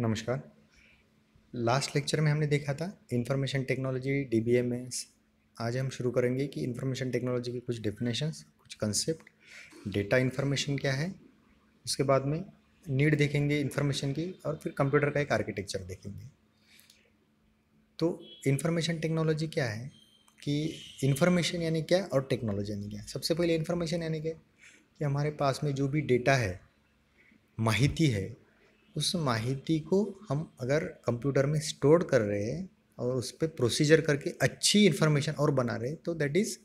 नमस्कार last lecture में हमने देखा था information technology D B M S आज हम शुरू करेंगे कि इन्फॉर्मेशन टेक्नोलॉजी के कुछ डेफिनेशंस कुछ कंसेप्ट डेटा इन्फॉर्मेशन क्या है उसके बाद में नीड देखेंगे इन्फॉर्मेशन की और फिर कंप्यूटर का एक आर्किटेक्चर देखेंगे तो इन्फॉर्मेशन टेक्नोलॉजी क्या है कि इन्फॉर्मेशन यानी क्या और टेक्नोलॉजी यानी क्या सबसे पहले इन्फॉर्मेशन यानी क्या कि हमारे पास में जो भी डेटा है माहिती है उस माहिती को हम अगर कंप्यूटर में स्टोर कर रहे हैं और उस पर प्रोसीजर करके अच्छी इन्फॉर्मेशन और बना रहे तो that is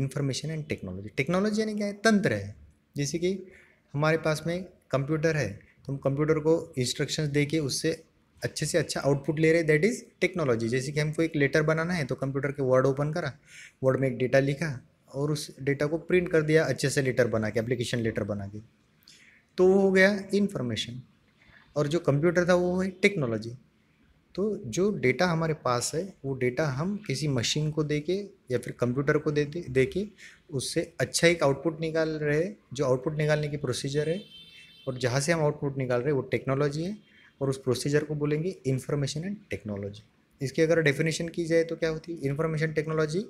information and technology technology यानी क्या है तंत्र है जैसे कि हमारे पास में कंप्यूटर है तो हम कंप्यूटर को इंस्ट्रक्शंस दे के उससे अच्छे से अच्छा आउटपुट ले रहे दैट इज़ टेक्नोलॉजी जैसे कि हमको एक लेटर बनाना है तो कंप्यूटर के वर्ड ओपन करा वर्ड में एक डेटा लिखा और उस डेटा को प्रिंट कर दिया अच्छे से लेटर बना के एप्लीकेशन लेटर बना के तो वो हो गया इन्फॉर्मेशन और जो कंप्यूटर था वो है टेक्नोलॉजी तो जो डेटा हमारे पास है वो डेटा हम किसी मशीन को दे के या फिर कंप्यूटर को दे दे, के उससे अच्छा एक आउटपुट निकाल रहे हैं जो आउटपुट निकालने की प्रोसीजर है और जहाँ से हम आउटपुट निकाल रहे हैं वो टेक्नोलॉजी है और उस प्रोसीजर को बोलेंगे इन्फॉर्मेशन एंड टेक्नोलॉजी इसकी अगर डेफिनेशन की जाए तो क्या होती है information technology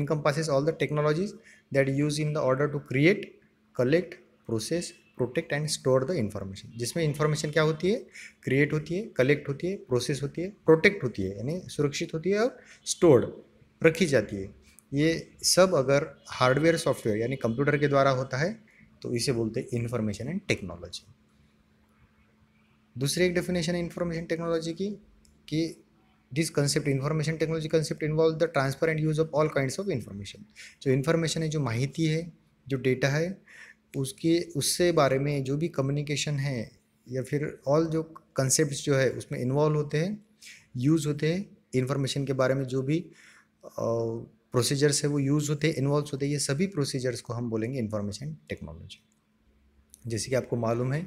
encompasses all the technologies that use in the order to create collect process protect and store the information जिसमें इन्फॉर्मेशन क्या होती है क्रिएट होती है कलेक्ट होती है प्रोसेस होती है प्रोटेक्ट होती है यानी सुरक्षित होती है और स्टोर्ड रखी जाती है ये सब अगर हार्डवेयर सॉफ्टवेयर यानी कंप्यूटर के द्वारा होता है तो इसे बोलते हैं इन्फॉर्मेशन एंड टेक्नोलॉजी दूसरी एक डेफिनेशन है इन्फॉर्मेशन टेक्नोलॉजी की कि this concept information technology concept involve the transparent use of all kinds of information जो इन्फॉर्मेशन है जो माहिती है जो डेटा है उसके उससे बारे में जो भी कम्युनिकेशन है या फिर ऑल जो कंसेप्ट जो है उसमें इन्वॉल्व होते हैं यूज़ होते हैं इन्फॉर्मेशन के बारे में जो भी प्रोसीजर्स है वो यूज़ होते हैं इन्वॉल्व होते हैं ये सभी प्रोसीजर्स को हम बोलेंगे इन्फॉर्मेशन टेक्नोलॉजी जैसे कि आपको मालूम है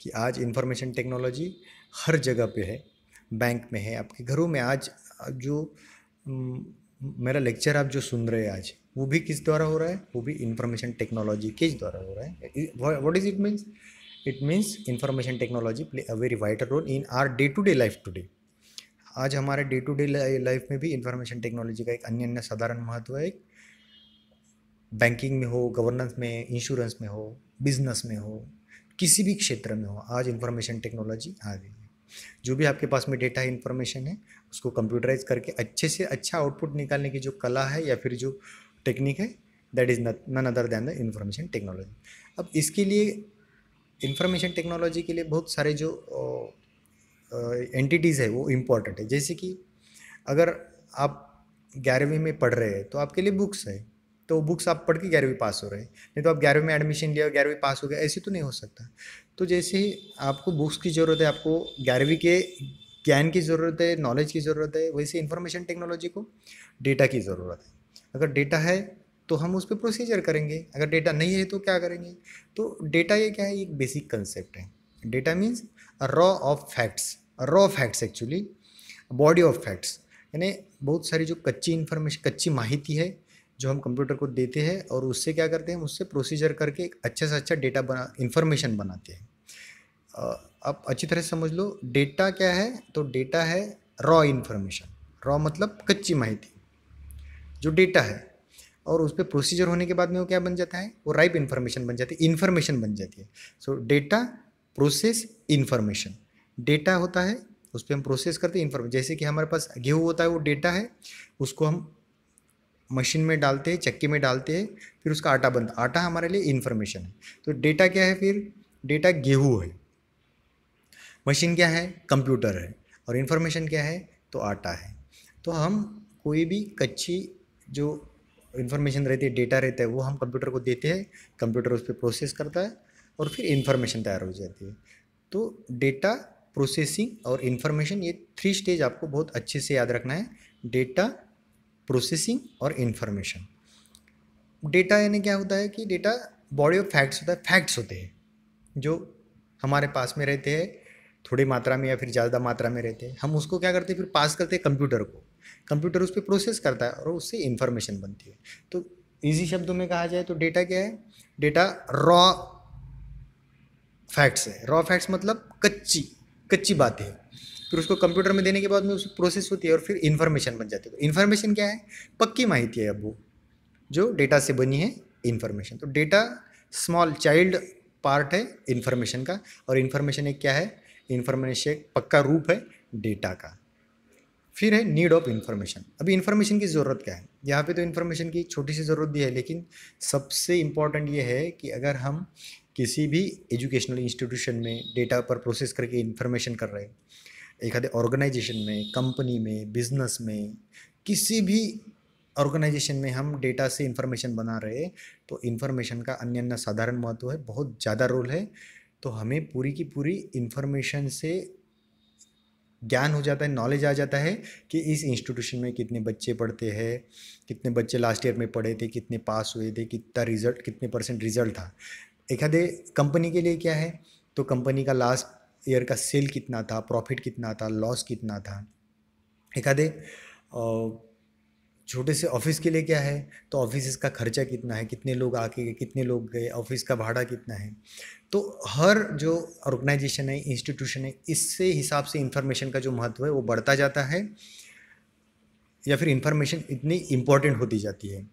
कि आज इन्फॉर्मेशन टेक्नोलॉजी हर जगह पे है बैंक में है आपके घरों में आज जो मेरा लेक्चर आप जो सुन रहे हैं आज वो भी किस द्वारा हो रहा है वो भी इंफॉर्मेशन टेक्नोलॉजी के द्वारा हो रहा है what is it means it means information technology play a very vital role in our day to day life today आज हमारे डे टू डे लाइफ में भी इंफॉर्मेशन टेक्नोलॉजी का एक अन्य अन्य साधारण महत्व है बैंकिंग में हो गवर्नेंस में इंश्योरेंस में हो बिजनेस में हो किसी भी क्षेत्र में हो आज इंफॉर्मेशन टेक्नोलॉजी आ गई है जो भी आपके पास में डेटा है है उसको कंप्यूटराइज करके अच्छे से अच्छा आउटपुट निकालने की जो कला है या फिर जो टेक्निक है that is none other than the information technology अब इसके लिए इंफॉर्मेशन टेक्नोलॉजी के लिए बहुत सारे जो एंटिटीज़ uh, है वो इम्पॉर्टेंट है जैसे कि अगर आप ग्यारहवीं में पढ़ रहे हैं तो आपके लिए बुक्स है तो बुक्स आप पढ़ के ग्यारहवीं पास हो रहे हैं नहीं तो आप ग्यारहवीं में एडमिशन लिया ग्यारहवीं पास हो गया ऐसे तो नहीं हो सकता तो जैसे ही आपको बुक्स की ज़रूरत है आपको ग्यारहवीं के ज्ञान की ज़रूरत है नॉलेज की ज़रूरत है वैसे इंफॉर्मेशन टेक्नोलॉजी को डेटा की ज़रूरत है अगर डेटा है तो हम उस पर प्रोसीजर करेंगे अगर डेटा नहीं है तो क्या करेंगे तो डेटा ये क्या है एक बेसिक कंसेप्ट है data means raw of facts raw facts actually body of facts यानी बहुत सारी जो कच्ची इन्फॉर्मेशन कच्ची माहिती है जो हम कंप्यूटर को देते हैं और उससे क्या करते हैं उससे प्रोसीजर करके एक अच्छे से अच्छा डेटा बना इन्फॉर्मेशन बनाते हैं आप अच्छी तरह समझ लो डेटा क्या है तो डेटा है रॉ इन्फॉर्मेशन रॉ मतलब कच्ची माहिती जो डेटा है और उस पर प्रोसीजर होने के बाद में वो क्या बन जाता है वो राइप इन्फॉर्मेशन बन जाती है इन्फॉर्मेशन बन जाती है so data process information data होता है उस पर हम प्रोसेस करते हैं इन्फॉर्मेशन जैसे कि हमारे पास गेहूँ होता है वो डेटा है उसको हम मशीन में डालते हैं चक्की में डालते हैं फिर उसका आटा बनता आटा हमारे लिए इन्फॉर्मेशन है तो डेटा क्या है फिर डेटा गेहूँ है मशीन क्या है कंप्यूटर है और इन्फॉर्मेशन क्या है तो आटा है तो हम कोई भी कच्ची जो इन्फॉर्मेशन रहती है डेटा रहता है वो हम कंप्यूटर को देते हैं कंप्यूटर उस पर प्रोसेस करता है और फिर इन्फॉर्मेशन तैयार हो जाती है तो डेटा प्रोसेसिंग और इन्फॉर्मेशन ये थ्री स्टेज आपको बहुत अच्छे से याद रखना है डेटा प्रोसेसिंग और इन्फॉर्मेशन डेटा यानी क्या होता है कि डेटा बॉडी ऑफ फैक्ट्स होता है फैक्ट्स होते हैं जो हमारे पास में रहते हैं थोड़ी मात्रा में या फिर ज़्यादा मात्रा में रहते हैं हम उसको क्या करते हैं फिर पास करते हैं कंप्यूटर को कंप्यूटर उस पर प्रोसेस करता है और उससे इन्फॉर्मेशन बनती है तो ईजी शब्दों में कहा जाए तो डेटा क्या है डेटा रॉ फैक्ट्स है रॉ फैक्ट्स मतलब कच्ची कच्ची बातें हैं फिर उसको कंप्यूटर में देने के बाद में उसकी प्रोसेस होती है और फिर इन्फॉर्मेशन बन जाती है तो इन्फॉर्मेशन क्या है पक्की माहिती है अब वो जो डेटा से बनी है इन्फॉर्मेशन तो डेटा स्मॉल चाइल्ड पार्ट है इन्फॉर्मेशन का और इन्फॉर्मेशन एक क्या है इन्फॉर्मेशन एक पक्का रूप है डेटा का फिर है नीड ऑफ इन्फॉर्मेशन अभी इन्फॉर्मेशन की ज़रूरत क्या है यहाँ पे तो इन्फॉर्मेशन की छोटी सी ज़रूरत भी है लेकिन सबसे इम्पॉर्टेंट ये है कि अगर हम किसी भी एजुकेशनल इंस्टीट्यूशन में डेटा पर प्रोसेस करके इन्फॉर्मेशन कर रहे एक आधे ऑर्गेनाइजेशन में कंपनी में बिजनेस में किसी भी ऑर्गेनाइजेशन में हम डेटा से इन्फॉर्मेशन बना रहे तो इन्फॉर्मेशन का अन्य अन्य साधारण महत्व है बहुत ज़्यादा रोल है तो हमें पूरी की पूरी इन्फॉर्मेशन से ज्ञान हो जाता है नॉलेज आ जाता है कि इस इंस्टीट्यूशन में कितने बच्चे पढ़ते हैं कितने बच्चे लास्ट ईयर में पढ़े थे कितने पास हुए थे कितना रिजल्ट कितने परसेंट रिजल्ट था एखादे कंपनी के लिए क्या है तो कंपनी का लास्ट ईयर का सेल कितना था प्रॉफिट कितना था लॉस कितना था एखादे छोटे से ऑफिस के लिए क्या है तो ऑफिस का खर्चा कितना है कितने लोग आके गए कितने लोग गए ऑफिस का भाड़ा कितना है तो हर जो ऑर्गेनाइजेशन है इंस्टीट्यूशन है इससे हिसाब से इन्फॉर्मेशन का जो महत्व है वो बढ़ता जाता है या फिर इन्फॉर्मेशन इतनी इम्पॉर्टेंट होती जाती है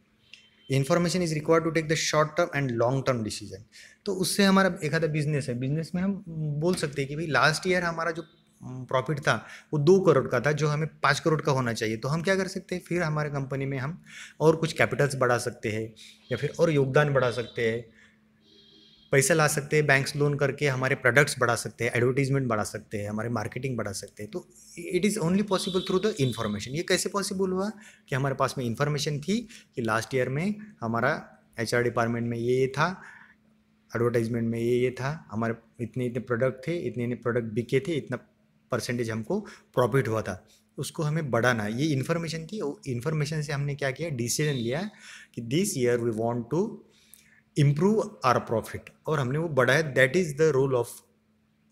information is required to take the short term and long term decision तो उससे हमारा एक आधा बिजनेस है बिजनेस में हम बोल सकते हैं कि भाई लास्ट ईयर हमारा जो प्रॉफिट था वो दो करोड़ का था जो हमें पाँच करोड़ का होना चाहिए तो हम क्या कर सकते हैं फिर हमारे कंपनी में हम और कुछ कैपिटल्स बढ़ा सकते हैं या फिर और योगदान बढ़ा सकते हैं पैसा ला सकते हैं बैंक्स लोन करके हमारे प्रोडक्ट्स बढ़ा सकते हैं एडवर्टीजमेंट बढ़ा सकते हैं हमारे मार्केटिंग बढ़ा सकते हैं तो it is only possible through the information ये कैसे पॉसिबल हुआ कि हमारे पास में इन्फॉर्मेशन थी कि लास्ट ईयर में हमारा एच डिपार्टमेंट में ये ये था एडवर्टाइजमेंट में ये ये था हमारे इतने इतने प्रोडक्ट थे इतने इतने प्रोडक्ट बिके थे इतना परसेंटेज हमको प्रॉफिट हुआ था उसको हमें बढ़ाना ये इन्फॉर्मेशन थी इन्फॉर्मेशन से हमने क्या किया डिसीजन लिया कि this year we want to improve our profit और हमने वो बढ़ाया that is the role of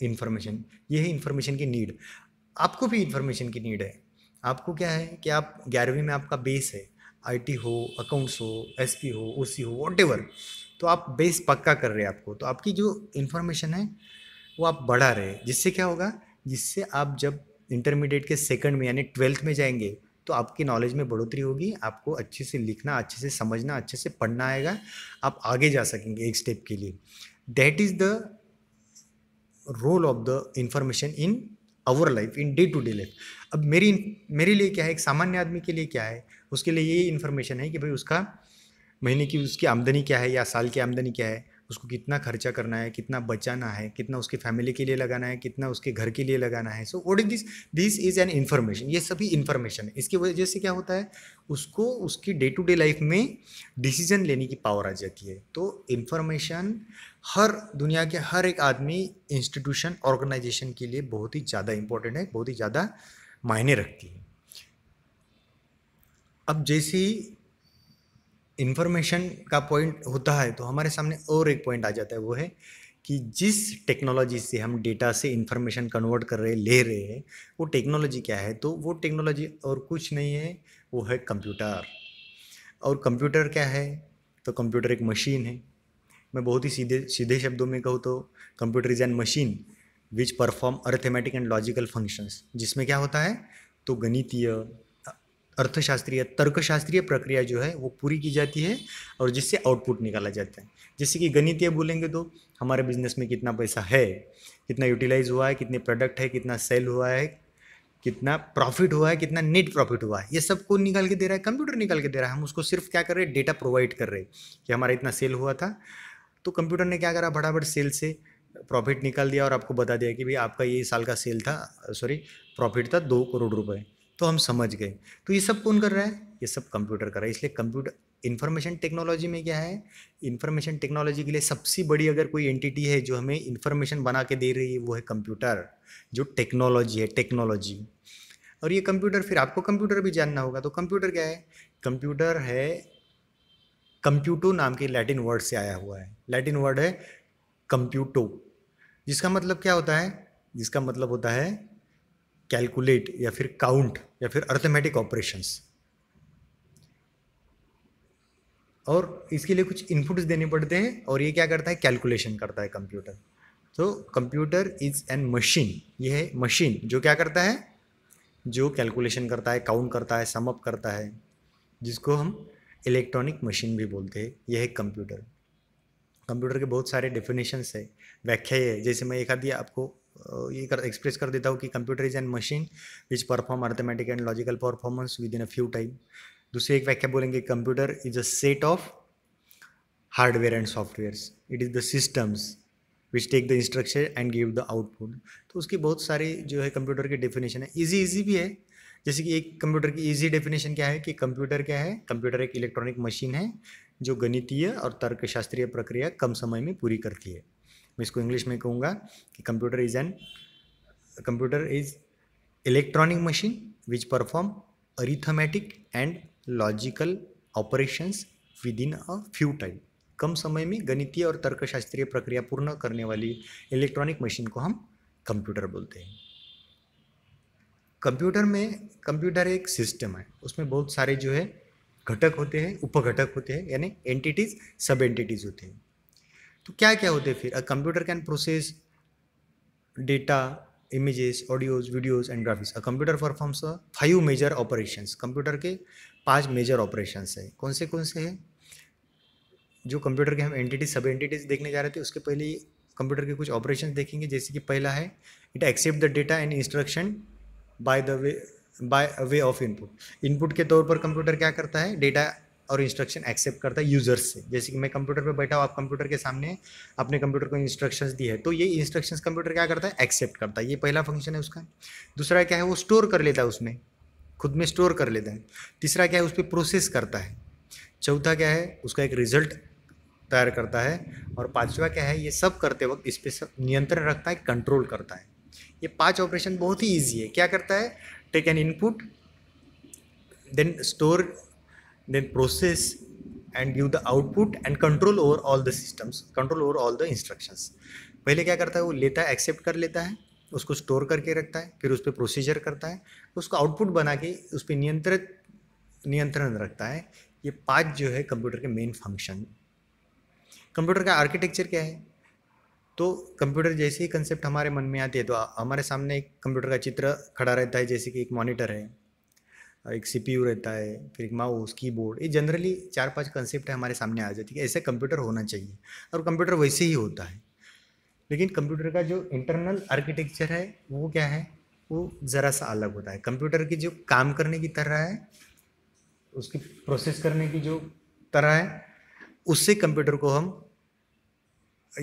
information ये है इन्फॉर्मेशन की नीड आपको भी इन्फॉर्मेशन की नीड है आपको क्या है कि आप ग्यारहवीं में आपका बेस है आईटी हो अकाउंट्स हो एसपी हो ओसी हो वॉट तो आप बेस पक्का कर रहे हैं आपको तो आपकी जो इन्फॉर्मेशन है वो आप बढ़ा रहे हैं जिससे क्या होगा जिससे आप जब इंटरमीडिएट के सेकंड में यानी ट्वेल्थ में जाएंगे तो आपकी नॉलेज में बढ़ोतरी होगी आपको अच्छे से लिखना अच्छे से समझना अच्छे से पढ़ना आएगा आप आगे जा सकेंगे एक स्टेप के लिए that is the role of the information in our life in day to day life अब मेरी मेरे लिए क्या है एक सामान्य आदमी के लिए क्या है उसके लिए यही इन्फॉर्मेशन है कि भाई उसका महीने की उसकी आमदनी क्या है या साल की आमदनी क्या है उसको कितना खर्चा करना है कितना बचाना है कितना उसकी फैमिली के लिए लगाना है कितना उसके घर के लिए लगाना है so what is this this is an information ये सभी इन्फॉर्मेशन है इसकी वजह से क्या होता है उसको उसकी डे टू डे लाइफ में डिसीजन लेने की पावर आ जाती है तो इन्फॉर्मेशन हर दुनिया के हर एक आदमी इंस्टीट्यूशन ऑर्गेनाइजेशन के लिए बहुत ही ज़्यादा इम्पोर्टेंट है बहुत ही ज़्यादा मायने रखती है अब जैसे ही इन्फॉर्मेशन का पॉइंट होता है तो हमारे सामने और एक पॉइंट आ जाता है वो है कि जिस टेक्नोलॉजी से हम डेटा से इन्फॉर्मेशन कन्वर्ट कर रहे ले रहे हैं वो टेक्नोलॉजी क्या है तो वो टेक्नोलॉजी और कुछ नहीं है वो है कंप्यूटर और कंप्यूटर क्या है तो कंप्यूटर एक मशीन है मैं बहुत ही सीधे सीधे शब्दों में कहूँ तो computer is an machine which perform arithmetic and logical functions जिसमें क्या होता है तो गणितीय अर्थशास्त्रीय तर्कशास्त्रीय प्रक्रिया जो है वो पूरी की जाती है और जिससे आउटपुट निकाला जाता है जैसे कि गणितीय बोलेंगे तो हमारे बिजनेस में कितना पैसा है कितना यूटिलाइज हुआ है कितने प्रोडक्ट है कितना सेल हुआ है कितना प्रॉफिट हुआ है कितना नेट प्रॉफिट हुआ है ये सब को निकाल के दे रहा है कंप्यूटर निकाल के दे रहा है हम उसको सिर्फ क्या कर रहे हैं डेटा प्रोवाइड कर रहे हैं कि हमारा इतना सेल हुआ था तो कंप्यूटर ने क्या करा फटाफट सेल से प्रॉफिट निकाल दिया और आपको बता दिया कि भाई आपका ये साल का सेल था सॉरी प्रॉफिट था दो करोड़ रुपये तो हम समझ गए तो ये सब कौन कर रहा है ये सब कंप्यूटर कर रहा है इसलिए कंप्यूटर इन्फॉर्मेशन टेक्नोलॉजी में क्या है इन्फॉर्मेशन टेक्नोलॉजी के लिए सबसे बड़ी अगर कोई एंटिटी है जो हमें इन्फॉर्मेशन बना के दे रही है वो है कंप्यूटर जो टेक्नोलॉजी है टेक्नोलॉजी और ये कंप्यूटर फिर आपको कंप्यूटर भी जानना होगा तो कंप्यूटर क्या है कंप्यूटर है कंप्यूटो नाम के लैटिन वर्ड से आया हुआ है लैटिन वर्ड है कंप्यूटो जिसका मतलब क्या होता है जिसका मतलब होता है कैलकुलेट या फिर काउंट या फिर अर्थमेटिक ऑपरेशंस और इसके लिए कुछ इनपुट्स देने पड़ते हैं और ये क्या करता है कैलकुलेशन करता है कंप्यूटर तो कंप्यूटर इज़ एन मशीन ये है मशीन जो क्या करता है जो कैलकुलेशन करता है काउंट करता है समअप करता है जिसको हम इलेक्ट्रॉनिक मशीन भी बोलते हैं यह है कंप्यूटर कंप्यूटर के बहुत सारे डेफिनेशंस है व्याख्या है जैसे मैं एक आधी आपको ये कर एक्सप्रेस कर देता हूँ कि computer is an machine which perform arithmetic and logical performance within a few time दूसरी एक व्याख्या बोलेंगे computer is a set of hardware and softwares it is the systems which take the instruction and give the output तो उसकी बहुत सारी जो है कंप्यूटर की डेफिनेशन है ईजी ईजी भी है जैसे कि एक कंप्यूटर की ईजी डेफिनेशन क्या है कि कंप्यूटर क्या है कंप्यूटर एक इलेक्ट्रॉनिक मशीन है जो गणितीय और तर्कशास्त्रीय प्रक्रिया कम समय में पूरी करती है मैं इसको इंग्लिश में कहूँगा कि computer is an computer is electronic machine which perform arithmetic and logical operations within a few time कम समय में गणितीय और तर्कशास्त्रीय प्रक्रिया पूर्ण करने वाली इलेक्ट्रॉनिक मशीन को हम कंप्यूटर बोलते हैं कंप्यूटर में कंप्यूटर एक सिस्टम है उसमें बहुत सारे जो है घटक होते हैं उपघटक होते हैं यानी एंटिटीज़ सब एंटिटीज़ होते हैं तो क्या क्या होते हैं फिर a computer can process data images audios videos and graphics a computer performs five major operation computer के पांच मेजर ऑपरेशन है कौन से कौन से हैं जो कंप्यूटर के हम एंटिटीज सब एंटिटीज देखने जा रहे थे उसके पहले कंप्यूटर के कुछ ऑपरेशन देखेंगे जैसे कि पहला है it accept the data and instruction by the way by way of input input के तौर पर कंप्यूटर क्या करता है डेटा और इंस्ट्रक्शन एक्सेप्ट करता है यूज़र्स से जैसे कि मैं कंप्यूटर पर बैठा हूँ आप कंप्यूटर के सामने अपने कंप्यूटर को इंस्ट्रक्शंस दी है तो ये इंस्ट्रक्शंस कंप्यूटर क्या करता है एक्सेप्ट करता है ये पहला फंक्शन है उसका दूसरा क्या है वो स्टोर कर लेता है उसमें खुद में स्टोर कर लेता है तीसरा क्या है उस पर प्रोसेस करता है चौथा क्या है उसका एक रिजल्ट तैयार करता है और पाँचवा क्या है ये सब करते वक्त इस पर सब नियंत्रण रखता है कंट्रोल करता है ये पांच ऑपरेशन बहुत ही ईजी है क्या करता है take an input then store then process and give the output and control over all the systems control over all the instructions पहले क्या करता है वो लेता है एक्सेप्ट कर लेता है उसको स्टोर करके रखता है फिर उस पर प्रोसीजर करता है उसको आउटपुट बना के उस पर नियंत्रित नियंत्रण रखता है ये पाँच जो है कंप्यूटर के मेन फंक्शन कंप्यूटर का आर्किटेक्चर क्या है तो कंप्यूटर जैसे ही कंसेप्ट हमारे मन में आती है तो हमारे सामने एक कंप्यूटर का चित्र खड़ा रहता है जैसे कि एक मॉनिटर है एक सीपीयू रहता है फिर एक माउस कीबोर्ड ये जनरली चार पांच कंसेप्ट हमारे सामने आ जाती है ऐसे कंप्यूटर होना चाहिए और कंप्यूटर वैसे ही होता है लेकिन कंप्यूटर का जो इंटरनल आर्किटेक्चर है वो क्या है वो ज़रा सा अलग होता है कंप्यूटर की जो काम करने की तरह है उसकी प्रोसेस करने की जो तरह है उससे कंप्यूटर को हम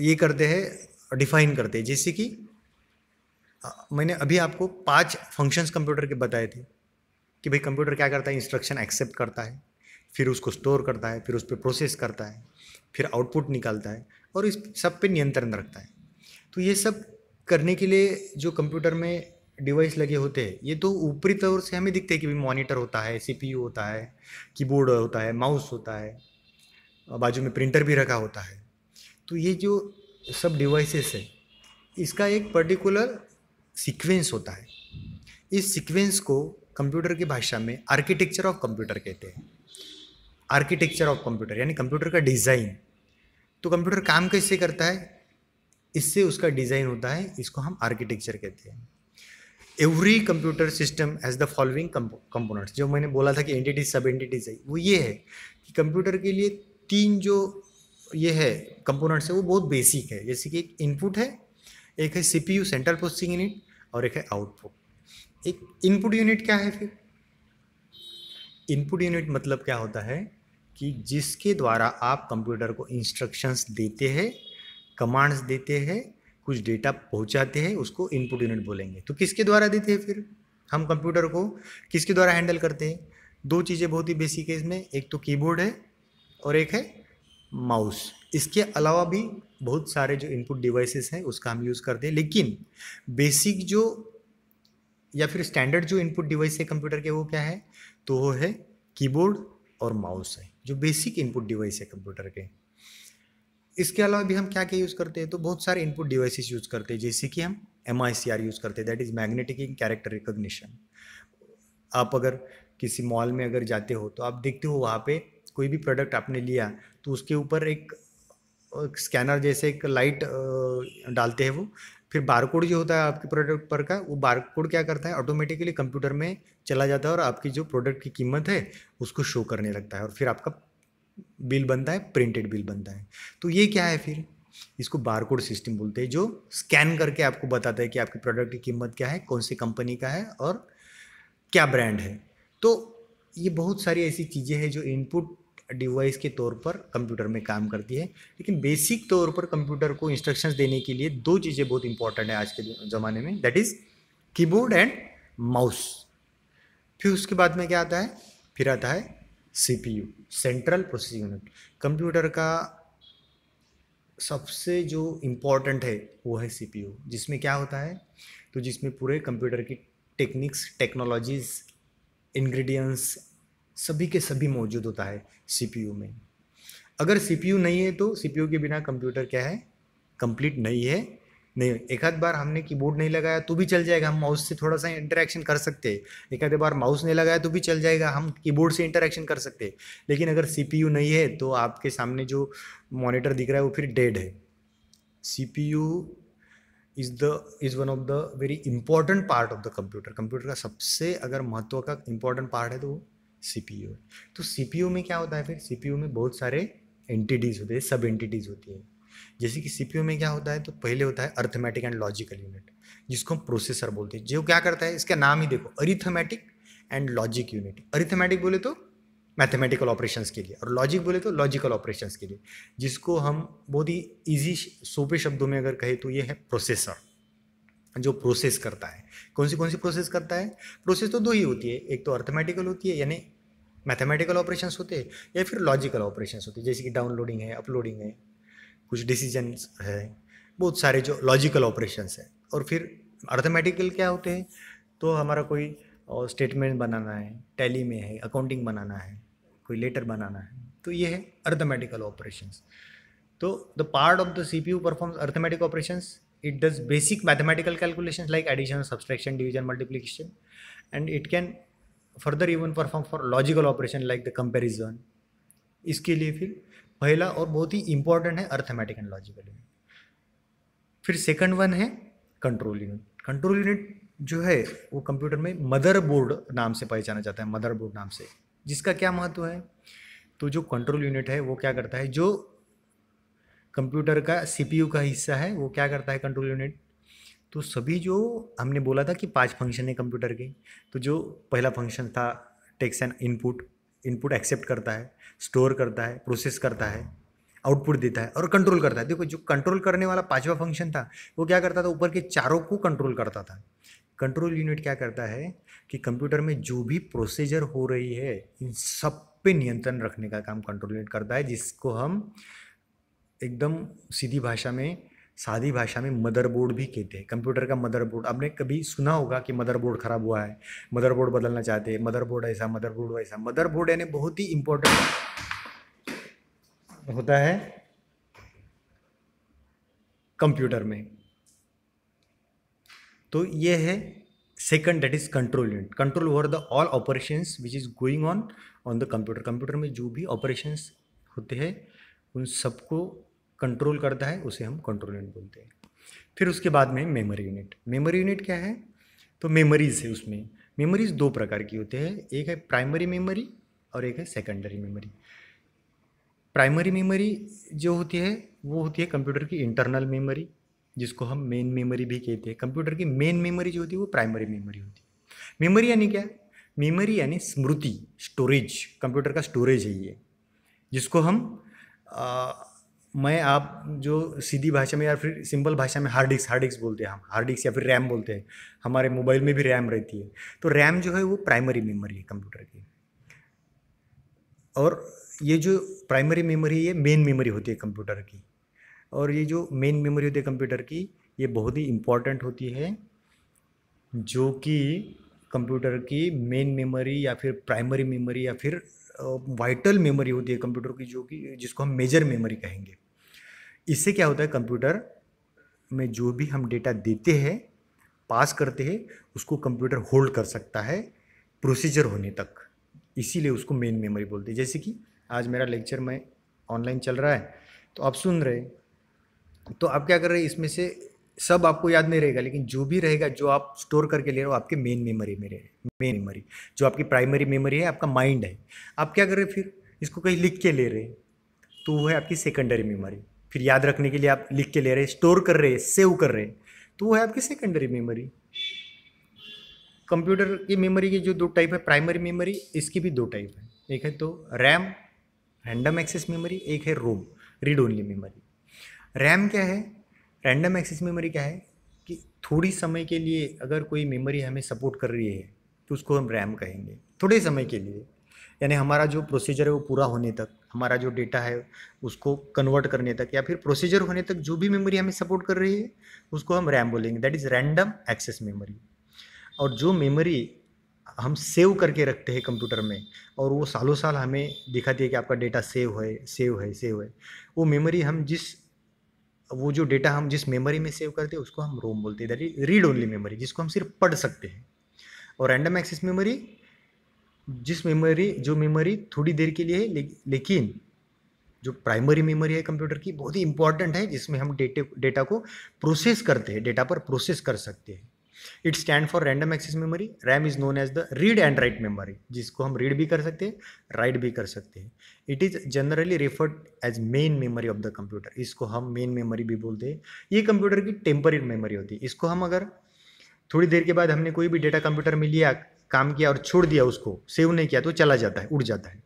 ये करते हैं डिफाइन करते हैं जैसे कि मैंने अभी आपको पांच फंक्शंस कंप्यूटर के बताए थे कि भाई कंप्यूटर क्या करता है इंस्ट्रक्शन एक्सेप्ट करता है फिर उसको स्टोर करता है फिर उस पर प्रोसेस करता है फिर आउटपुट निकालता है और इस सब पे नियंत्रण रखता है तो ये सब करने के लिए जो कंप्यूटर में डिवाइस लगे होते हैं ये तो ऊपरी तौर से हमें दिखते हैं कि भाई मॉनिटर होता है सी होता है कीबोर्ड होता है माउस होता है बाजू में प्रिंटर भी रखा होता है तो ये जो सब डिवाइसेस है इसका एक पर्टिकुलर सीक्वेंस होता है इस सीक्वेंस को कंप्यूटर की भाषा में आर्किटेक्चर ऑफ कंप्यूटर कहते हैं आर्किटेक्चर ऑफ कंप्यूटर यानी कंप्यूटर का डिज़ाइन तो कंप्यूटर काम कैसे करता है इससे उसका डिज़ाइन होता है इसको हम आर्किटेक्चर कहते हैं every computer system has the following components जो मैंने बोला था कि एंटिटीज सब एंटिटीज है वो ये है कि कंप्यूटर के लिए तीन जो ये है कंपोनेंट्स है वो बहुत बेसिक है जैसे कि एक इनपुट है एक है सीपीयू सेंट्रल प्रोसेसिंग यूनिट और एक है आउटपुट एक इनपुट यूनिट क्या है फिर इनपुट यूनिट मतलब क्या होता है कि जिसके द्वारा आप कंप्यूटर को इंस्ट्रक्शंस देते हैं कमांड्स देते हैं कुछ डेटा पहुंचाते हैं उसको इनपुट यूनिट बोलेंगे तो किसके द्वारा देते हैं फिर हम कंप्यूटर को किसके द्वारा हैंडल करते हैं दो चीज़ें बहुत ही बेसिक है इसमें एक तो कीबोर्ड है और एक है माउस इसके अलावा भी बहुत सारे जो इनपुट डिवाइसेस हैं उसका हम यूज़ करते हैं लेकिन बेसिक जो या फिर स्टैंडर्ड जो इनपुट डिवाइस है कंप्यूटर के वो क्या है तो वो है कीबोर्ड और माउस है जो बेसिक इनपुट डिवाइस है कंप्यूटर के इसके अलावा भी हम क्या क्या यूज़ करते हैं तो बहुत सारे इनपुट डिवाइसेस यूज़ करते हैं जैसे कि हम एम यूज़ करते हैं that is magnetic ink character recognition आप अगर किसी मॉल में अगर जाते हो तो आप देखते हो वहाँ पे कोई भी प्रोडक्ट आपने लिया तो उसके ऊपर एक स्कैनर जैसे एक लाइट डालते हैं वो फिर बारकोड जो होता है आपके प्रोडक्ट पर का वो बारकोड क्या करता है ऑटोमेटिकली कंप्यूटर में चला जाता है और आपकी जो प्रोडक्ट की कीमत है उसको शो करने लगता है और फिर आपका बिल बनता है प्रिंटेड बिल बनता है तो ये क्या है फिर इसको बारकोड सिस्टम बोलते हैं जो स्कैन करके आपको बताता है कि आपकी प्रोडक्ट की कीमत क्या है कौन सी कंपनी का है और क्या ब्रांड है तो ये बहुत सारी ऐसी चीज़ें हैं जो इनपुट डिवाइस के तौर पर कंप्यूटर में काम करती है लेकिन बेसिक तौर पर कंप्यूटर को इंस्ट्रक्शंस देने के लिए दो चीज़ें बहुत इंपॉर्टेंट है आज के ज़माने में that is keyboard and mouse फिर उसके बाद में क्या आता है फिर आता है C central processing unit computer का सबसे जो इम्पॉर्टेंट है वो है सी जिसमें क्या होता है तो जिसमें पूरे कंप्यूटर की टेक्निक्स टेक्नोलॉजीज़ इंग्रेडिएंट्स सभी के सभी मौजूद होता है सीपीयू में अगर सीपीयू नहीं है तो सीपीयू के बिना कंप्यूटर क्या है कंप्लीट नहीं है नहीं एक आध बार हमने कीबोर्ड नहीं लगाया तो भी चल जाएगा हम माउस से थोड़ा सा इंटरेक्शन कर सकते हैं एक आधे बार माउस नहीं लगाया तो भी चल जाएगा हम कीबोर्ड से इंटरेक्शन कर सकते हैं लेकिन अगर सीपीयू नहीं है तो आपके सामने जो मॉनिटर दिख रहा है वो फिर डेड है CPU is the is one of the very important part of the computer computer का सबसे अगर महत्व का इंपॉर्टेंट पार्ट है तो सी तो सी में क्या होता है फिर सी में बहुत सारे एंटिटीज़ होते हैं सब एंटिटीज़ होती हैं जैसे कि सी में क्या होता है तो पहले होता है अर्थमेटिक एंड लॉजिकल यूनिट जिसको हम प्रोसेसर बोलते हैं जो क्या करता है इसका नाम ही देखो arithmetic and logic unit arithmetic बोले तो मैथमेटिकल ऑपरेशंस के लिए और लॉजिक बोले तो लॉजिकल ऑपरेशंस के लिए जिसको हम बहुत ही ईजी सोपे शब्दों में अगर कहें तो ये है प्रोसेसर जो प्रोसेस करता है कौन सी कौन सी प्रोसेस करता है प्रोसेस तो दो ही होती है एक तो अर्थमेटिकल होती है यानी मैथमेटिकल ऑपरेशन होते हैं या फिर लॉजिकल ऑपरेशन होते हैं जैसे कि डाउनलोडिंग है अपलोडिंग है कुछ डिसीजन है बहुत सारे जो लॉजिकल ऑपरेशन है और फिर अर्थमेटिकल क्या होते हैं तो हमारा कोई स्टेटमेंट बनाना है टैली में है अकाउंटिंग बनाना है कोई लेटर बनाना है तो ये है अर्थमेटिकल ऑपरेशन तो the part of the C P U performs arithmetic operation it does basic mathematical calculation like addition subtraction division multiplication and it can further even perform for logical operation like the comparison इसके लिए फिर पहला और बहुत ही important है arithmetic and logical unit फिर second one है कंट्रोल यूनिट कंट्रोल यूनिट जो है वो कंप्यूटर में मदर बोर्ड नाम से पहचाना जाता है मदर बोर्ड नाम से जिसका क्या महत्व है तो जो कंट्रोल यूनिट है वो क्या करता है जो कंप्यूटर का सीपीयू का हिस्सा है वो क्या करता है कंट्रोल यूनिट तो सभी जो हमने बोला था कि पांच फंक्शन है कंप्यूटर के तो जो पहला फंक्शन था takes and input input accept करता है स्टोर करता है प्रोसेस करता है आउटपुट देता है और कंट्रोल करता है देखो जो कंट्रोल करने वाला पांचवा फंक्शन था वो क्या करता था ऊपर के चारों को कंट्रोल करता था कंट्रोल यूनिट क्या करता है कि कंप्यूटर में जो भी प्रोसीजर हो रही है इन सब पे नियंत्रण रखने का काम कंट्रोल यूनिट करता है जिसको हम एकदम सीधी भाषा में सादी भाषा में मदरबोर्ड भी कहते हैं कंप्यूटर का मदरबोर्ड आपने कभी सुना होगा कि मदरबोर्ड ख़राब हुआ है मदरबोर्ड बदलना चाहते हैं मदरबोर्ड ऐसा मदरबोर्ड वैसा मदरबोर्ड यानी बहुत ही इम्पोर्टेंट होता है कंप्यूटर में तो ये है second that is control unit control over the all operations which is going on on the computer computer में जो भी ऑपरेशंस होते हैं उन सबको कंट्रोल करता है उसे हम कंट्रोल यूनिट बोलते हैं फिर उसके बाद में मेमोरी यूनिट मेमोरी यूनिट क्या है तो मेमोरीज है उसमें मेमोरीज दो प्रकार की होते हैं एक है प्राइमरी मेमोरी और एक है सेकेंडरी मेमोरी प्राइमरी मेमोरी जो होती है वो होती है कंप्यूटर की इंटरनल मेमोरी जिसको हम मेन मेमोरी भी कहते हैं कंप्यूटर की मेन मेमोरी जो होती है वो प्राइमरी मेमोरी होती है मेमोरी यानी क्या मेमोरी यानी स्मृति स्टोरेज कंप्यूटर का स्टोरेज है ये जिसको हम आ, मैं आप जो सीधी भाषा में या फिर सिंपल भाषा में हार्ड डिस्क हार्ड डिस्क बोलते हैं हम हार्ड डिस्क या फिर रैम बोलते हैं हमारे मोबाइल में भी रैम रहती है तो रैम जो है वो प्राइमरी मेमोरी है कंप्यूटर की और ये जो प्राइमरी मेमोरी है ये मेन मेमोरी होती है कंप्यूटर की और ये जो मेन मेमोरी होती है कंप्यूटर की ये बहुत ही इम्पॉर्टेंट होती है जो कि कंप्यूटर की मेन मेमोरी या फिर प्राइमरी मेमोरी या फिर वाइटल मेमोरी होती है कंप्यूटर की जो कि जिसको हम मेजर मेमोरी कहेंगे इससे क्या होता है कंप्यूटर में जो भी हम डेटा देते हैं पास करते हैं उसको कंप्यूटर होल्ड कर सकता है प्रोसीजर होने तक इसीलिए उसको मेन मेमोरी बोलते हैं जैसे कि आज मेरा लेक्चर में ऑनलाइन चल रहा है तो आप सुन रहे तो आप क्या कर रहे हैं इसमें से सब आपको याद नहीं रहेगा लेकिन जो भी रहेगा जो आप स्टोर करके ले रहे हो आपके मेन मेमोरी में रहे मेन मेमोरी जो आपकी प्राइमरी मेमोरी है आपका माइंड है आप क्या कर रहे फिर इसको कहीं लिख के ले रहे तो वो है आपकी सेकेंडरी मेमोरी फिर याद रखने के लिए आप लिख के ले रहे स्टोर कर रहे सेव कर रहे तो वो है आपकी सेकेंडरी मेमोरी कंप्यूटर की मेमोरी की जो दो टाइप है प्राइमरी मेमोरी इसकी भी दो टाइप है एक है तो रैम रैंडम एक्सेस मेमोरी एक है ROM read only memory RAM क्या है रैंडम एक्सेस मेमोरी क्या है कि थोड़ी समय के लिए अगर कोई मेमोरी हमें सपोर्ट कर रही है तो उसको हम रैम कहेंगे थोड़े समय के लिए यानी हमारा जो प्रोसीजर है वो पूरा होने तक हमारा जो डेटा है उसको कन्वर्ट करने तक या फिर प्रोसीजर होने तक जो भी मेमोरी हमें सपोर्ट कर रही है उसको हम रैम बोलेंगे that is random access memory और जो मेमोरी हम सेव करके रखते हैं कंप्यूटर में और वो सालों साल हमें दिखाती है कि आपका डेटा सेव है सेव है सेव है वो मेमोरी हम जिस वो जो डेटा हम जिस मेमोरी में सेव करते हैं उसको हम रोम बोलते हैं that is read only memory जिसको हम सिर्फ पढ़ सकते हैं और रैंडम एक्सेस मेमोरी जिस मेमोरी जो मेमोरी थोड़ी देर के लिए है ले, लेकिन जो प्राइमरी मेमोरी है कंप्यूटर की बहुत ही इंपॉर्टेंट है जिसमें हम डेटे डेटा को प्रोसेस करते हैं डेटा पर प्रोसेस कर सकते हैं it stand for random access memory RAM is known as the read and write memory जिसको हम रीड भी कर सकते हैं राइट भी कर सकते हैं it is generally referred as main memory of the computer इसको हम मेन मेमोरी भी बोलते हैं ये कंप्यूटर की टेम्पररी मेमोरी होती है इसको हम अगर थोड़ी देर के बाद हमने कोई भी डेटा कंप्यूटर में लिया काम किया और छोड़ दिया उसको सेव नहीं किया तो चला जाता है उड़ जाता है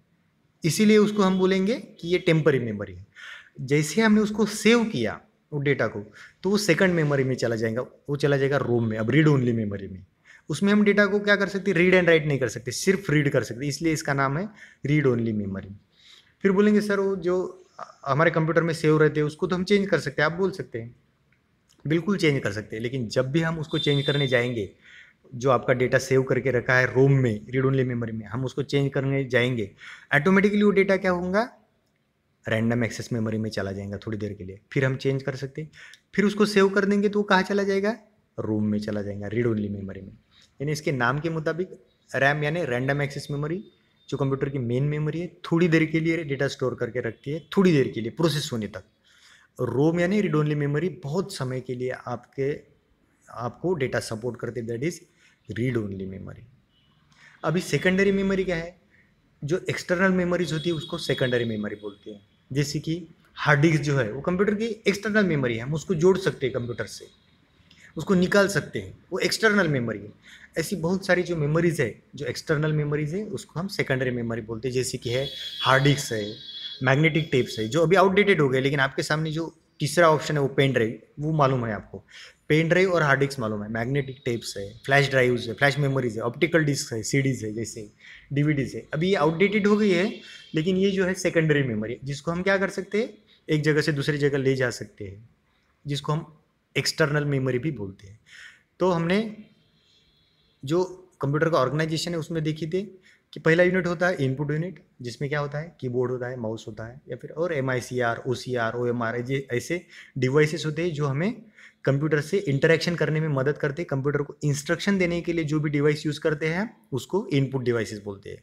इसीलिए उसको हम बोलेंगे कि ये टेम्परी मेमोरी है जैसे हमने उसको सेव किया वो डेटा को तो वो सेकंड मेमोरी में चला जाएगा वो चला जाएगा रोम में अब रीड ओनली मेमोरी में उसमें हम डेटा को क्या कर सकते रीड एंड राइट नहीं कर सकते सिर्फ रीड कर सकते इसलिए इसका नाम है रीड ओनली मेमोरी फिर बोलेंगे सर वो जो हमारे कंप्यूटर में सेव रहते हैं उसको तो हम चेंज कर सकते हैं आप बोल सकते हैं बिल्कुल चेंज कर सकते हैं लेकिन जब भी हम उसको चेंज करने जाएंगे जो आपका डेटा सेव करके रखा है रोम में रीड ओनली मेमोरी में हम उसको चेंज करने जाएंगे ऑटोमेटिकली वो डेटा क्या होगा रैंडम एक्सेस मेमोरी में चला जाएगा थोड़ी देर के लिए फिर हम चेंज कर सकते हैं फिर उसको सेव कर देंगे तो वो कहाँ चला जाएगा रोम में चला जाएगा रीड ओनली मेमोरी में यानी इसके नाम के मुताबिक रैम यानी रैंडम एक्सेस मेमोरी जो कंप्यूटर की मेन मेमोरी है थोड़ी देर के लिए डेटा स्टोर करके रखती है थोड़ी देर के लिए प्रोसेस होने तक रोम यानी रीड ओनली मेमोरी बहुत समय के लिए आपके आपको डेटा सपोर्ट करते that is read only memory अभी सेकेंडरी मेमोरी क्या है जो एक्सटर्नल मेमोरीज होती है उसको सेकेंडरी मेमोरी बोलते हैं जैसे कि हार्ड डिस्क जो है वो कंप्यूटर की एक्सटर्नल मेमोरी है हम उसको जोड़ सकते हैं कंप्यूटर से उसको निकाल सकते हैं वो एक्सटर्नल मेमोरी है ऐसी बहुत सारी जो मेमोरीज़ है जो एक्सटर्नल मेमोरीज़ है उसको हम सेकेंडरी मेमोरी बोलते हैं जैसे कि है हार्ड डिस्क है मैग्नेटिक टेप्स है जो अभी आउटडेटेड हो गए लेकिन आपके सामने जो तीसरा ऑप्शन है वो पेन ड्राइव वो मालूम है आपको पेन ड्राइव और हार्ड डिस्क मालूम है मैग्नेटिक टेप्स है फ्लैश ड्राइव्स है फ्लैश मेमोरीज है ऑप्टिकल डिस्क है सीडीज है जैसे डीवीडीज है अभी ये आउटडेटेड हो गई है लेकिन ये जो है सेकेंडरी मेमोरी है जिसको हम क्या कर सकते हैं एक जगह से दूसरी जगह ले जा सकते हैं जिसको हम एक्सटर्नल मेमोरी भी बोलते हैं तो हमने जो कंप्यूटर का ऑर्गेनाइजेशन है उसमें देखी थी कि पहला यूनिट होता है इनपुट यूनिट जिसमें क्या होता है कीबोर्ड होता है माउस होता है या फिर और M I C R O C R O M R ये ऐसे डिवाइसेस होते हैं जो हमें कंप्यूटर से इंटरेक्शन करने में मदद करते हैं कंप्यूटर को इंस्ट्रक्शन देने के लिए जो भी डिवाइस यूज़ करते हैं उसको इनपुट डिवाइसेस बोलते हैं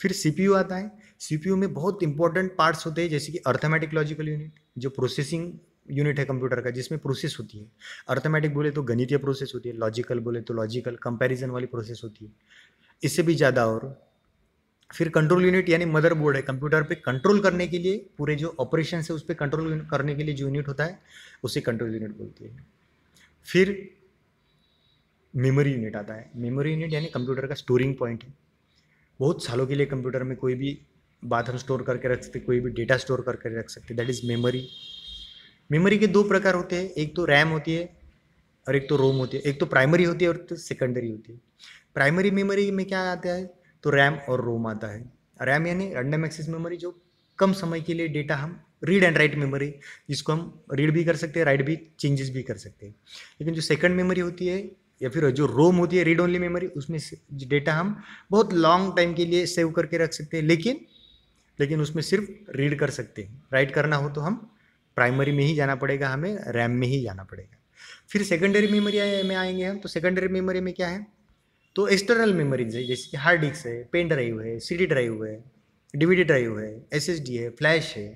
फिर सी आता है सी में बहुत इंपॉर्टेंट पार्ट्स होते हैं जैसे कि अर्थमेटिक लॉजिकल यूनिट जो प्रोसेसिंग यूनिट है कंप्यूटर का जिसमें प्रोसेस होती है अर्थमेटिक बोले तो गणितीय प्रोसेस होती है लॉजिकल बोले तो लॉजिकल कंपैरिजन वाली प्रोसेस होती है इससे भी ज़्यादा और फिर कंट्रोल यूनिट यानी मदर बोर्ड है कंप्यूटर पे कंट्रोल करने के लिए पूरे जो ऑपरेशन है उस पर कंट्रोल करने के लिए जो यूनिट होता है उसे कंट्रोल यूनिट बोलती है फिर मेमोरी यूनिट आता है मेमोरी यूनिट यानी कंप्यूटर का स्टोरिंग पॉइंट है बहुत सालों के लिए कंप्यूटर में कोई भी बात हम स्टोर करके रख सकते कोई भी डेटा स्टोर करके रख सकते दैट इज़ मेमोरी मेमोरी के दो प्रकार होते हैं एक तो रैम होती है और एक तो रोम होती है एक तो प्राइमरी होती है और तो सेकेंडरी होती है प्राइमरी मेमोरी में क्या आता है तो रैम और रोम आता है रैम यानी रैंडम एक्सेस मेमोरी जो कम समय के लिए डेटा हम रीड एंड राइट मेमोरी जिसको हम रीड भी कर सकते हैं राइट भी चेंजेस भी कर सकते हैं लेकिन जो सेकंड मेमोरी होती है या फिर जो रोम होती है रीड ओनली मेमोरी उसमें डेटा हम बहुत लॉन्ग टाइम के लिए सेव करके रख सकते हैं लेकिन लेकिन उसमें सिर्फ रीड कर सकते हैं राइट करना हो तो हम प्राइमरी में ही जाना पड़ेगा हमें रैम में ही जाना पड़ेगा फिर सेकेंडरी मेमोरी में आएंगे हम तो सेकेंडरी मेमोरी में क्या है तो एक्सटर्नल मेमोरीज है जैसे कि हार्ड डिस्क है पेन ड्राइव है सी ड्राइव है डीवीडी ड्राइव है एसएसडी है फ्लैश है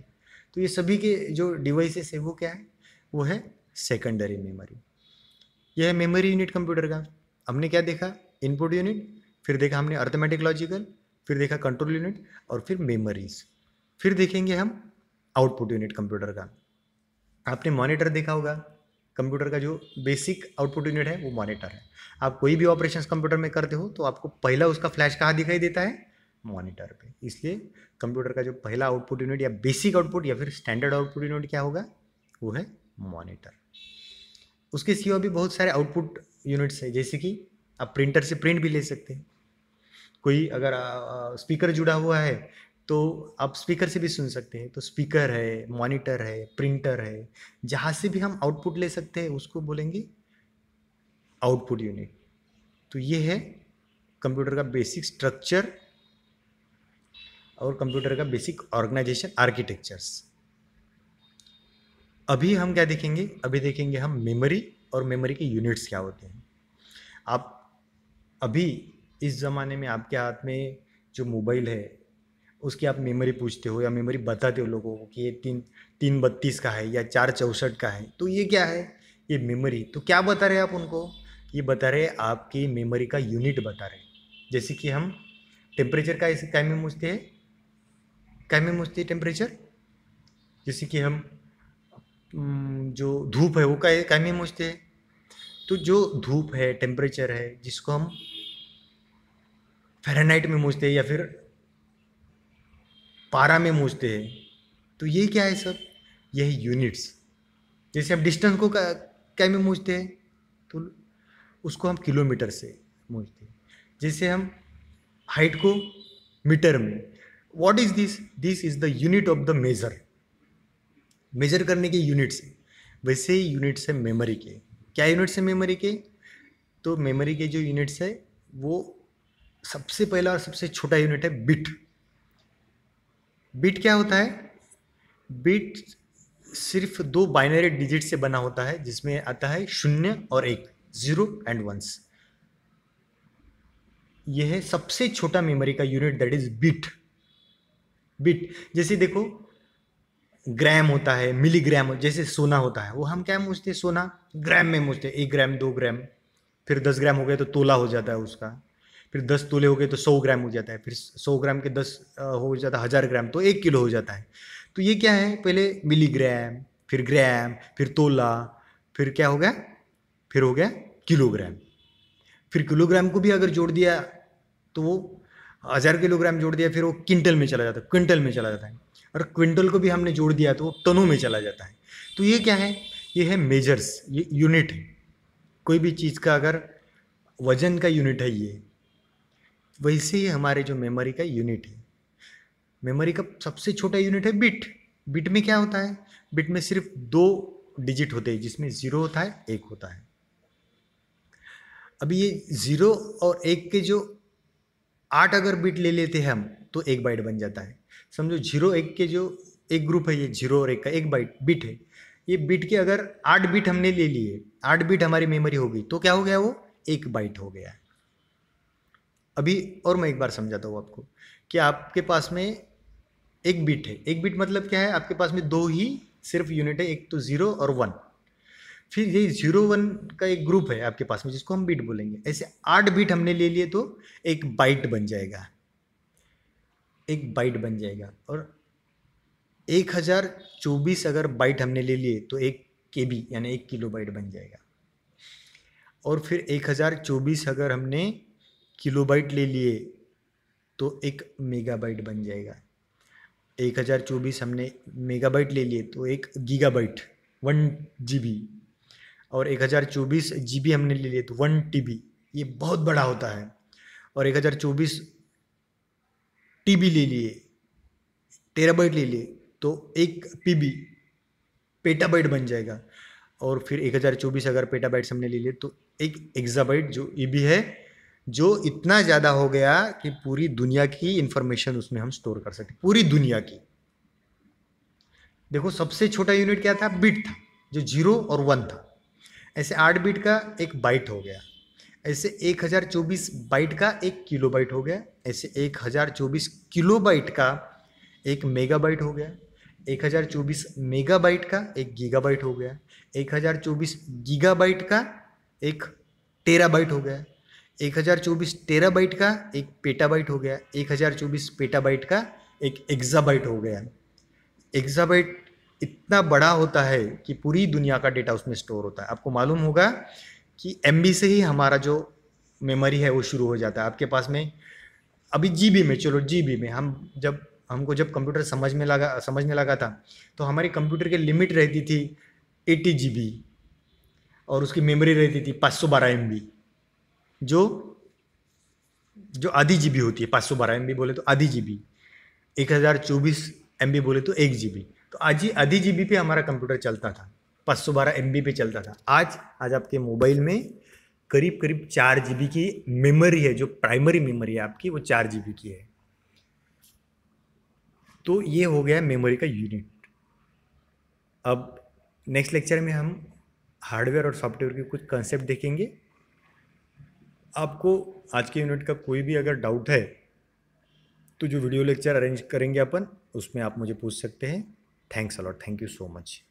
तो ये सभी के जो डिवाइसेस है वो क्या है वो है सेकेंडरी मेमोरी यह है मेमोरी यूनिट कंप्यूटर का हमने क्या देखा इनपुट यूनिट फिर देखा हमने अर्थमेटिक लॉजिकल फिर देखा कंट्रोल यूनिट और फिर मेमोरीज फिर देखेंगे हम आउटपुट यूनिट कंप्यूटर का आपने मॉनिटर देखा होगा कंप्यूटर का जो बेसिक आउटपुट यूनिट है वो मॉनिटर है आप कोई भी ऑपरेशन कंप्यूटर में करते हो तो आपको पहला उसका फ्लैश कहाँ दिखाई देता है मॉनिटर पे इसलिए कंप्यूटर का जो पहला आउटपुट यूनिट या बेसिक आउटपुट या फिर स्टैंडर्ड आउटपुट यूनिट क्या होगा वो है मॉनिटर उसके सिवा भी बहुत सारे आउटपुट यूनिट्स है जैसे कि आप प्रिंटर से प्रिंट भी ले सकते हैं कोई अगर स्पीकर जुड़ा हुआ है तो आप स्पीकर से भी सुन सकते हैं तो स्पीकर है मॉनिटर है प्रिंटर है जहाँ से भी हम आउटपुट ले सकते हैं उसको बोलेंगे आउटपुट यूनिट तो ये है कंप्यूटर का बेसिक स्ट्रक्चर और कंप्यूटर का बेसिक ऑर्गेनाइजेशन आर्किटेक्चर्स अभी हम क्या देखेंगे अभी देखेंगे हम मेमोरी और मेमोरी के यूनिट्स क्या होते हैं आप अभी इस ज़माने में आपके हाथ में जो मोबाइल है उसकी आप मेमोरी पूछते हो या मेमोरी बताते हो लोगों को कि ये तीन तीन बत्तीस का है या चार चौंसठ का है तो ये क्या है ये मेमोरी तो क्या बता रहे हैं आप उनको ये बता रहे हैं आपकी मेमोरी का यूनिट बता रहे जैसे कि हम टेम्परेचर का ऐसे कैमे मूझते हैं कैमे मूझते हैं टेम्परेचर जैसे कि हम हम्म, जो धूप है वो का कैमे मूझते हैं तो जो धूप है टेम्परेचर है जिसको हम फेरानाइट में मूझते हैं या फिर पारा में मूझते हैं तो ये क्या है सब यही यूनिट्स जैसे हम डिस्टेंस को क्या में मूझते हैं तो उसको हम किलोमीटर से मूझते हैं जैसे हम हाइट को मीटर में what is this this is the unit of the measure measure करने के यूनिट्स वैसे ही यूनिट्स है मेमोरी के क्या यूनिट्स है मेमोरी के तो मेमोरी के जो यूनिट्स है वो सबसे पहला और सबसे छोटा यूनिट है बिट बिट क्या होता है बिट सिर्फ दो बाइनरी डिजिट से बना होता है जिसमें आता है शून्य और एक जीरो एंड वंस यह है सबसे छोटा मेमोरी का unit that is bit bit जैसे देखो ग्राम होता है मिलीग्राम जैसे सोना होता है वो हम क्या मूझते सोना ग्राम में मूझते एक ग्राम दो ग्राम फिर दस ग्राम हो गया तो तोला हो जाता है उसका फिर दस तोले हो गए तो सौ ग्राम हो जाता है फिर सौ ग्राम के दस हो जाता है हज़ार ग्राम तो एक किलो हो जाता है तो ये क्या है पहले मिलीग्राम फिर ग्राम फिर तोला फिर क्या हो गया फिर हो गया किलोग्राम फिर किलोग्राम को भी अगर जोड़ दिया तो वो हज़ार किलोग्राम जोड़ दिया फिर वो क्विंटल में चला जाता है क्विंटल में चला जाता है और क्विंटल को भी हमने जोड़ दिया तो वो टनों में चला जाता है तो ये क्या है ये है मेजर्स ये यूनिट है कोई भी चीज़ का अगर वजन का यूनिट है ये वैसे ही हमारे जो मेमोरी का यूनिट है मेमोरी का सबसे छोटा यूनिट है बिट बिट में क्या होता है बिट में सिर्फ दो डिजिट होते हैं जिसमें ज़ीरो होता है एक होता है अभी ये ज़ीरो और एक के जो आठ अगर बिट ले लेते हैं हम तो एक बाइट बन जाता है समझो जीरो एक के जो एक ग्रुप है ये जीरो और एक का एक बाइट बिट है ये बिट के अगर आठ बिट हमने ले लिए आठ बिट हमारी मेमोरी होगी तो क्या हो गया वो एक बाइट हो गया अभी और मैं एक बार समझाता हूँ आपको कि आपके पास में एक बिट है एक बिट मतलब क्या है आपके पास में दो ही सिर्फ यूनिट है एक तो ज़ीरो और वन फिर ये जीरो वन का एक ग्रुप है आपके पास में जिसको हम बीट बोलेंगे ऐसे आठ बीट हमने ले लिए तो एक बाइट बन जाएगा एक बाइट बन जाएगा और एक हज़ार चौबीस अगर बाइट हमने ले लिए तो एक के बी यानी एक किलो बाइट बन जाएगा और फिर एक हज़ार चौबीस अगर हमने किलोबाइट ले लिए तो एक मेगाबाइट बन जाएगा एक हज़ार चौबीस हमने मेगाबाइट ले लिए तो एक गीगाबाइट वन जीबी और एक हज़ार चौबीस जीबी हमने ले लिए तो वन टीबी ये बहुत बड़ा होता है और एक हज़ार चौबीस टीबी ले लिए टेराबाइट ले लिए तो एक पीबी पेटाबाइट बन जाएगा और फिर एक हज़ार चौबीस अगर पेटाबाइट हमने ले लिए तो एक एग्जाबाइट जो ई बी है जो इतना ज़्यादा हो गया कि पूरी दुनिया की इंफॉर्मेशन उसमें हम स्टोर कर सकते पूरी दुनिया की देखो सबसे छोटा यूनिट क्या था बिट था जो जीरो और वन था ऐसे आठ बिट का एक बाइट हो गया ऐसे एक हजार चौबीस बाइट का एक किलो बाइट हो गया ऐसे एक चौबीस किलो बाइट का एक मेगा बाइट हो गया एक चौबीस मेगा बाइट का एक गीगा बाइट हो गया एक चौबीस गीगा बाइट का एक टेरा बाइट हो गया एक हज़ार चौबीस टेराबाइट का एक पेटाबाइट हो गया एक हज़ार चौबीस पेटाबाइट का एक एग्जाबाइट हो गया एग्जाबाइट इतना बड़ा होता है कि पूरी दुनिया का डेटा उसमें स्टोर होता है आपको मालूम होगा कि एम से ही हमारा जो मेमोरी है वो शुरू हो जाता है आपके पास में अभी जी में चलो जी में हम जब हमको जब कंप्यूटर समझ में लगा समझने लगा था तो हमारे कंप्यूटर की लिमिट रहती थी एटी जी और उसकी मेमोरी रहती थी पाँच सौ बारह एम बी जो जो आधी जी बी होती है पाँच सौ बारह एम बी बोले तो आधी जी बी एक हज़ार चौबीस एम बी बोले तो एक जी बी तो आज ही आधी जी बी पे हमारा कंप्यूटर चलता था पाँच सौ बारह एम बी पे चलता था आज आज आपके मोबाइल में करीब करीब चार जी बी की मेमोरी है जो प्राइमरी मेमोरी है आपकी वो चार जी बी की है तो ये हो गया मेमोरी का यूनिट अब नेक्स्ट लेक्चर में हम हार्डवेयर और सॉफ्टवेयर के कुछ कंसेप्ट देखेंगे आपको आज के यूनिट का कोई भी अगर डाउट है तो जो वीडियो लेक्चर अरेंज करेंगे अपन उसमें आप मुझे पूछ सकते हैं thanks a lot thank you so much